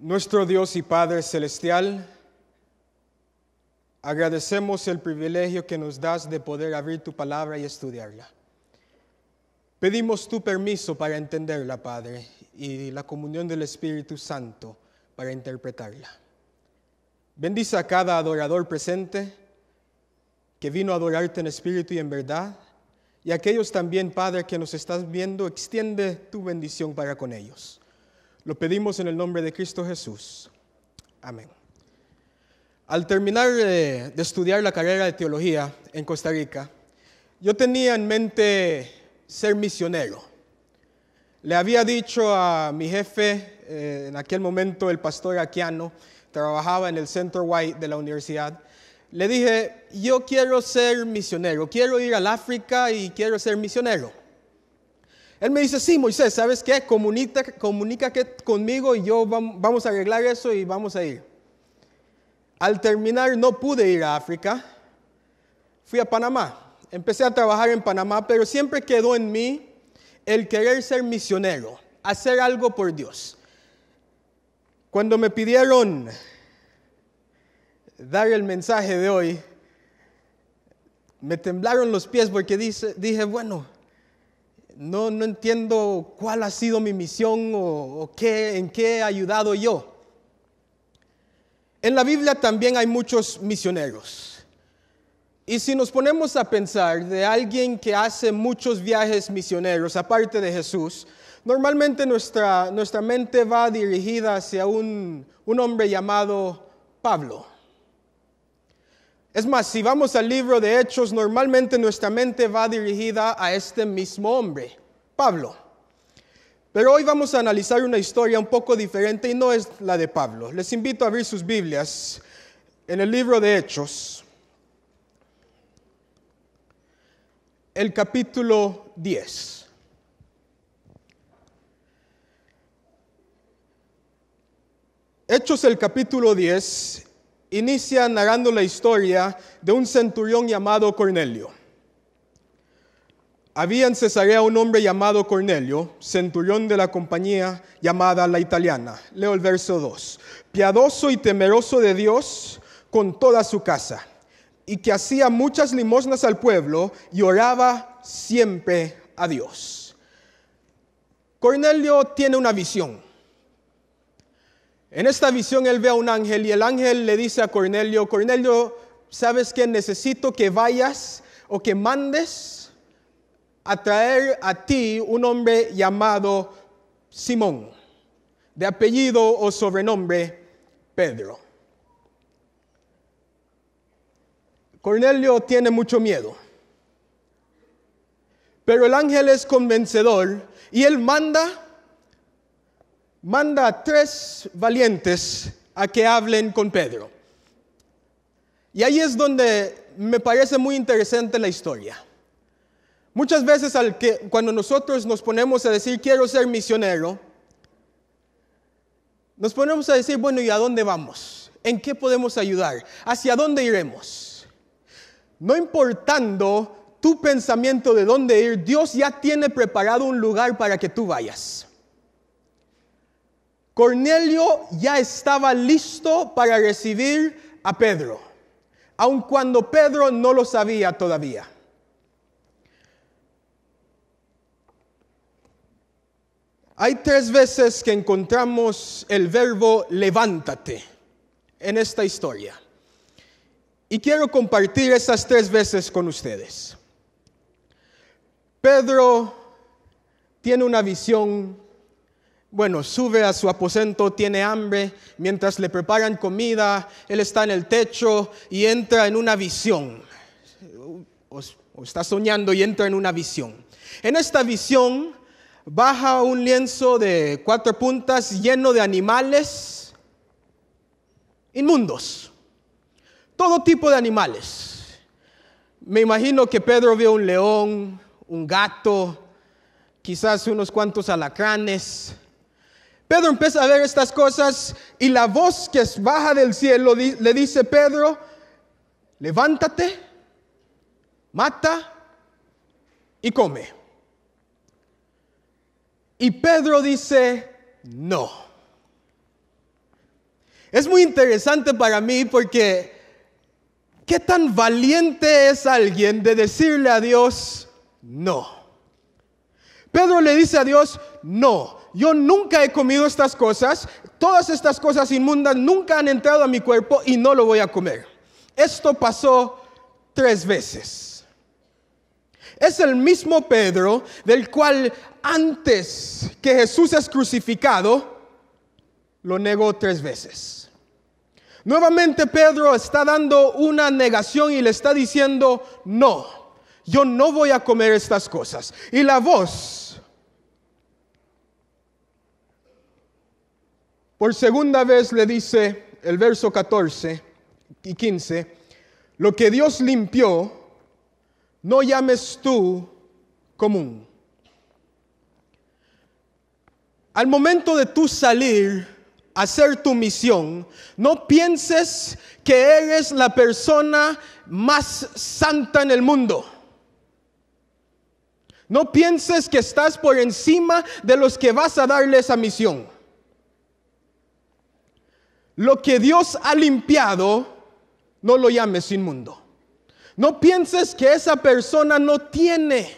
Nuestro Dios y Padre Celestial, agradecemos el privilegio que nos das de poder abrir tu palabra y estudiarla. Pedimos tu permiso para entenderla, Padre, y la comunión del Espíritu Santo para interpretarla. Bendice a cada adorador presente que vino a adorarte en espíritu y en verdad, y a aquellos también, Padre, que nos estás viendo, extiende tu bendición para con ellos. Lo pedimos en el nombre de Cristo Jesús. Amén. Al terminar de, estudiar la carrera de teología en Costa Rica, yo tenía en mente ser misionero. Le había dicho a mi jefe, eh, en aquel momento el pastor Aquiano, trabajaba en el Centro White de la universidad, le dije, yo quiero ser misionero, quiero ir al África y quiero ser misionero. Él me dice, sí, Moisés, ¿sabes qué? Comunica, conmigo y yo vamos a arreglar eso y vamos a ir. Al terminar no pude ir a África, fui a Panamá. Empecé a trabajar en Panamá, pero siempre quedó en mí el querer ser misionero, hacer algo por Dios. Cuando me pidieron dar el mensaje de hoy, me temblaron los pies porque dije, bueno, no, no entiendo cuál ha sido mi misión o, qué, en qué he ayudado yo. En la Biblia también hay muchos misioneros. Y si nos ponemos a pensar de alguien que hace muchos viajes misioneros, aparte de Jesús, normalmente nuestra, mente va dirigida hacia un hombre llamado Pablo. Es más, si vamos al libro de Hechos, normalmente nuestra mente va dirigida a este mismo hombre, Pablo. Pero hoy vamos a analizar una historia un poco diferente y no es la de Pablo. Les invito a abrir sus Biblias en el libro de Hechos, el capítulo 10. Hechos el capítulo 10 inicia narrando la historia de un centurión llamado Cornelio. Había en Cesarea un hombre llamado Cornelio, centurión de la compañía llamada la italiana. Leo el verso 2. Piadoso y temeroso de Dios con toda su casa, y que hacía muchas limosnas al pueblo y oraba siempre a Dios. Cornelio tiene una visión. En esta visión él ve a un ángel y el ángel le dice a Cornelio, Cornelio, ¿sabes que necesito que vayas o que mandes a traer a ti un hombre llamado Simón, de apellido o sobrenombre Pedro? Cornelio tiene mucho miedo. Pero el ángel es convencedor y él manda manda a tres valientes a que hablen con Pedro. Y ahí es donde me parece muy interesante la historia. Muchas veces al que, cuando nosotros nos ponemos a decir quiero ser misionero, nos ponemos a decir, bueno, ¿y a dónde vamos? ¿En qué podemos ayudar? ¿Hacia dónde iremos? No importando tu pensamiento de dónde ir, Dios ya tiene preparado un lugar para que tú vayas. Cornelio ya estaba listo para recibir a Pedro, aun cuando Pedro no lo sabía todavía. Hay tres veces que encontramos el verbo levántate en esta historia. Y quiero compartir esas tres veces con ustedes. Pedro tiene una visión bueno, sube a su aposento, tiene hambre, mientras le preparan comida, él está en el techo y entra en una visión. O, está soñando y entra en una visión. En esta visión baja un lienzo de cuatro puntas lleno de animales inmundos. Todo tipo de animales. Me imagino que Pedro vio un león, un gato, quizás unos cuantos alacranes Pedro empieza a ver estas cosas y la voz que baja del cielo le dice, Pedro, levántate, mata y come. Y Pedro dice, no. Es muy interesante para mí porque qué tan valiente es alguien de decirle a Dios, no. Pedro le dice a Dios, no yo nunca he comido estas cosas, todas estas cosas inmundas nunca han entrado a mi cuerpo y no lo voy a comer. Esto pasó tres veces. Es el mismo Pedro del cual antes que Jesús es crucificado, lo negó tres veces. Nuevamente Pedro está dando una negación y le está diciendo, no, yo no voy a comer estas cosas. Y la voz Por segunda vez le dice el verso 14 y 15, lo que Dios limpió, no llames tú común. Al momento de tú salir a hacer tu misión, no pienses que eres la persona más santa en el mundo. No pienses que estás por encima de los que vas a darle esa misión. Lo que Dios ha limpiado, no lo llames inmundo. No pienses que esa persona no tiene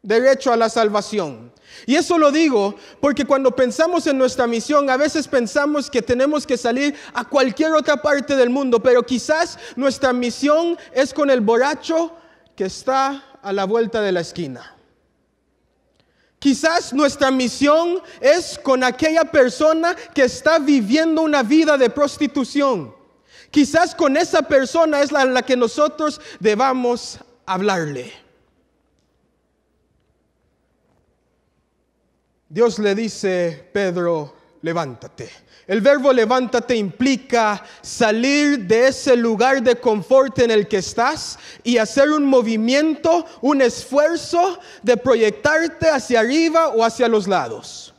derecho a la salvación. Y eso lo digo porque cuando pensamos en nuestra misión, a veces pensamos que tenemos que salir a cualquier otra parte del mundo, pero quizás nuestra misión es con el borracho que está a la vuelta de la esquina. Quizás nuestra misión es con aquella persona que está viviendo una vida de prostitución. Quizás con esa persona es la, la que nosotros debamos hablarle. Dios le dice, Pedro, levántate. El verbo levántate implica salir de ese lugar de confort en el que estás y hacer un movimiento, un esfuerzo de proyectarte hacia arriba o hacia los lados.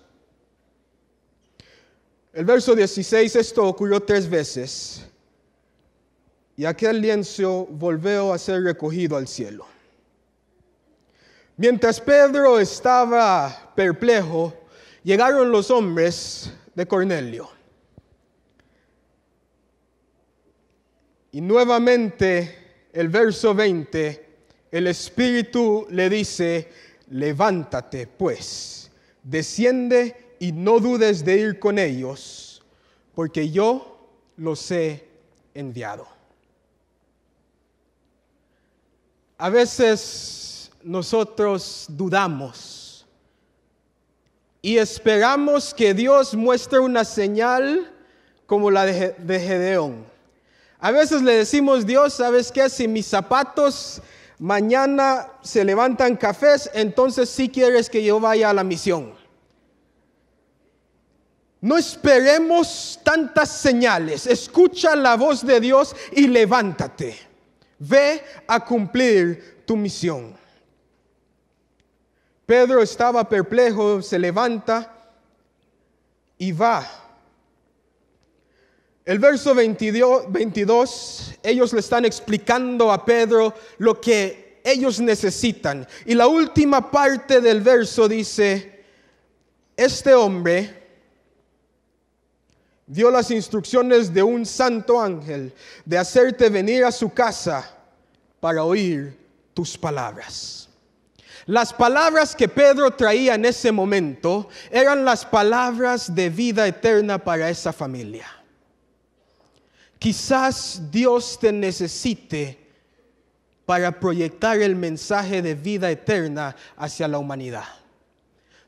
El verso 16, esto ocurrió tres veces. Y aquel lienzo volvió a ser recogido al cielo. Mientras Pedro estaba perplejo, llegaron los hombres de Cornelio. Y nuevamente el verso 20, el Espíritu le dice, levántate pues, desciende y no dudes de ir con ellos, porque yo los he enviado. A veces nosotros dudamos y esperamos que Dios muestre una señal como la de Gedeón. A veces le decimos, Dios, ¿sabes qué? Si mis zapatos mañana se levantan cafés, entonces sí quieres que yo vaya a la misión. No esperemos tantas señales. Escucha la voz de Dios y levántate. Ve a cumplir tu misión. Pedro estaba perplejo, se levanta y va. El verso 22, ellos le están explicando a Pedro lo que ellos necesitan. Y la última parte del verso dice, este hombre dio las instrucciones de un santo ángel de hacerte venir a su casa para oír tus palabras. Las palabras que Pedro traía en ese momento eran las palabras de vida eterna para esa familia. Quizás Dios te necesite para proyectar el mensaje de vida eterna hacia la humanidad.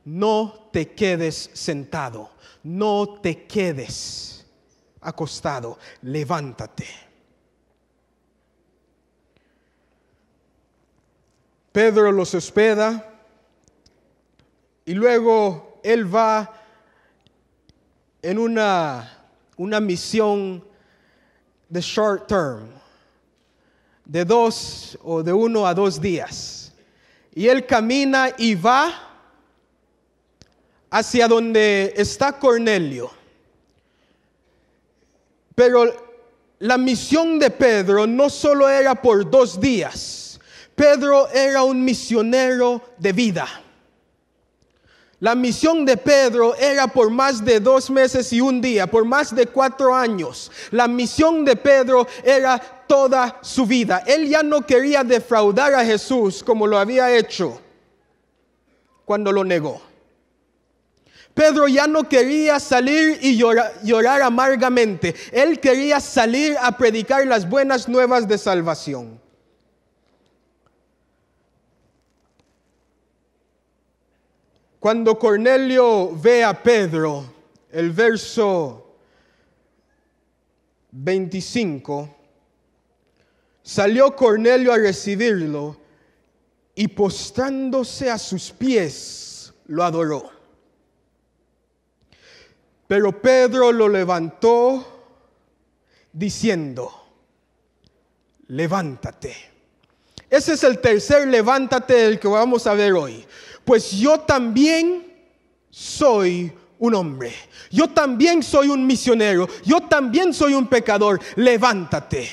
No te quedes sentado, no te quedes acostado, levántate. Pedro los hospeda y luego él va en una, una misión de short term, de dos o de uno a dos días. Y él camina y va hacia donde está Cornelio. Pero la misión de Pedro no solo era por dos días Pedro era un misionero de vida. La misión de Pedro era por más de dos meses y un día, por más de cuatro años. La misión de Pedro era toda su vida. Él ya no quería defraudar a Jesús como lo había hecho cuando lo negó. Pedro ya no quería salir y llorar, llorar amargamente. Él quería salir a predicar las buenas nuevas de salvación. Cuando Cornelio ve a Pedro, el verso 25, salió Cornelio a recibirlo y postrándose a sus pies lo adoró. Pero Pedro lo levantó diciendo, levántate ese es el tercer levántate del que vamos a ver hoy. Pues yo también soy un hombre. Yo también soy un misionero. Yo también soy un pecador. Levántate.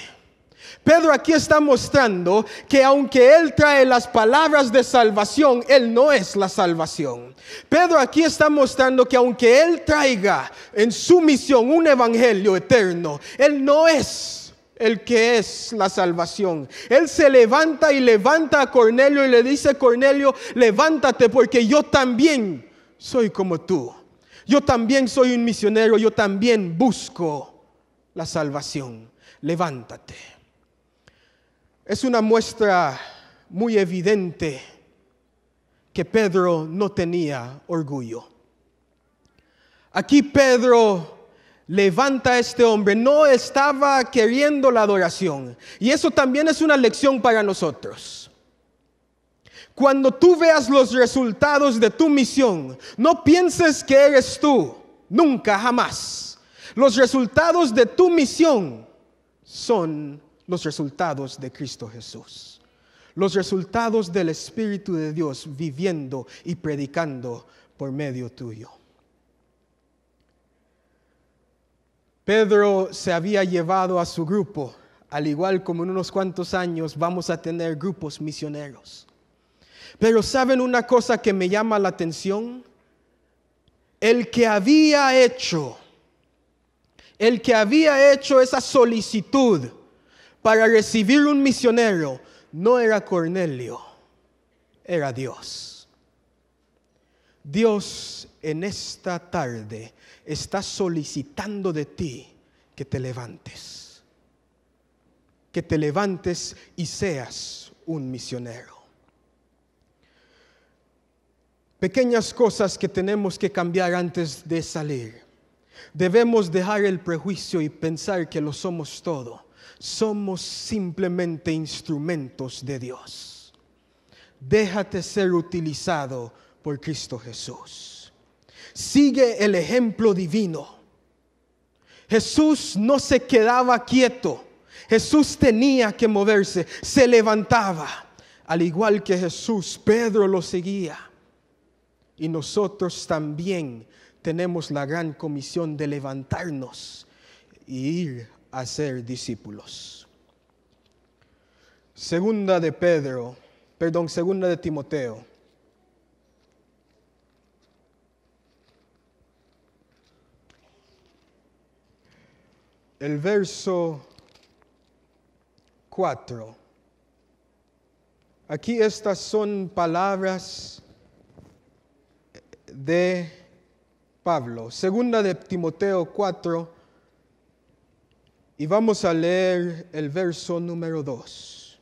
Pedro aquí está mostrando que aunque él trae las palabras de salvación, él no es la salvación. Pedro aquí está mostrando que aunque él traiga en su misión un evangelio eterno, él no es el que es la salvación. Él se levanta y levanta a Cornelio y le dice, Cornelio, levántate porque yo también soy como tú. Yo también soy un misionero, yo también busco la salvación. Levántate. Es una muestra muy evidente que Pedro no tenía orgullo. Aquí Pedro levanta a este hombre. No estaba queriendo la adoración. Y eso también es una lección para nosotros. Cuando tú veas los resultados de tu misión, no pienses que eres tú, nunca, jamás. Los resultados de tu misión son los resultados de Cristo Jesús. Los resultados del Espíritu de Dios viviendo y predicando por medio tuyo. Pedro se había llevado a su grupo, al igual como en unos cuantos años vamos a tener grupos misioneros. Pero ¿saben una cosa que me llama la atención? El que había hecho, el que había hecho esa solicitud para recibir un misionero, no era Cornelio, era Dios. Dios en esta tarde está solicitando de ti que te levantes, que te levantes y seas un misionero. Pequeñas cosas que tenemos que cambiar antes de salir. Debemos dejar el prejuicio y pensar que lo somos todo. Somos simplemente instrumentos de Dios. Déjate ser utilizado por Cristo Jesús. Sigue el ejemplo divino. Jesús no se quedaba quieto. Jesús tenía que moverse, se levantaba. Al igual que Jesús, Pedro lo seguía. Y nosotros también tenemos la gran comisión de levantarnos y ir a ser discípulos. Segunda de Pedro, perdón, segunda de Timoteo el verso 4. Aquí estas son palabras de Pablo. Segunda de Timoteo 4. Y vamos a leer el verso número 2.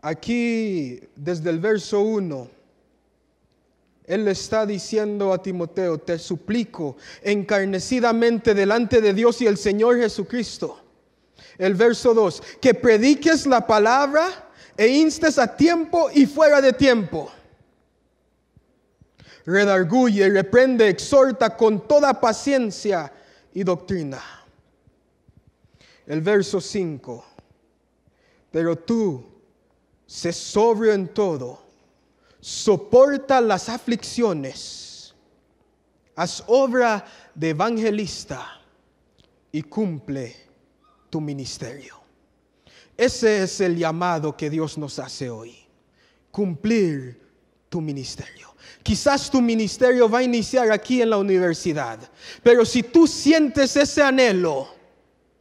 Aquí, desde el verso 1 él le está diciendo a Timoteo, te suplico encarnecidamente delante de Dios y el Señor Jesucristo. El verso 2, que prediques la palabra e instes a tiempo y fuera de tiempo. Redarguye, reprende, exhorta con toda paciencia y doctrina. El verso 5, pero tú, se sobrio en todo soporta las aflicciones, haz obra de evangelista y cumple tu ministerio. Ese es el llamado que Dios nos hace hoy, cumplir tu ministerio. Quizás tu ministerio va a iniciar aquí en la universidad, pero si tú sientes ese anhelo,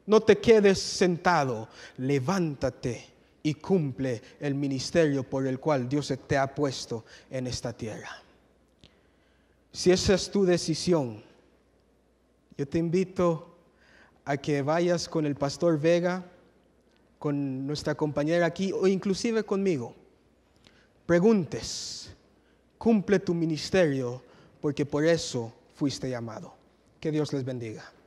no te quedes sentado, levántate y cumple el ministerio por el cual Dios te ha puesto en esta tierra. Si esa es tu decisión, yo te invito a que vayas con el pastor Vega, con nuestra compañera aquí o inclusive conmigo. Preguntes, cumple tu ministerio porque por eso fuiste llamado. Que Dios les bendiga.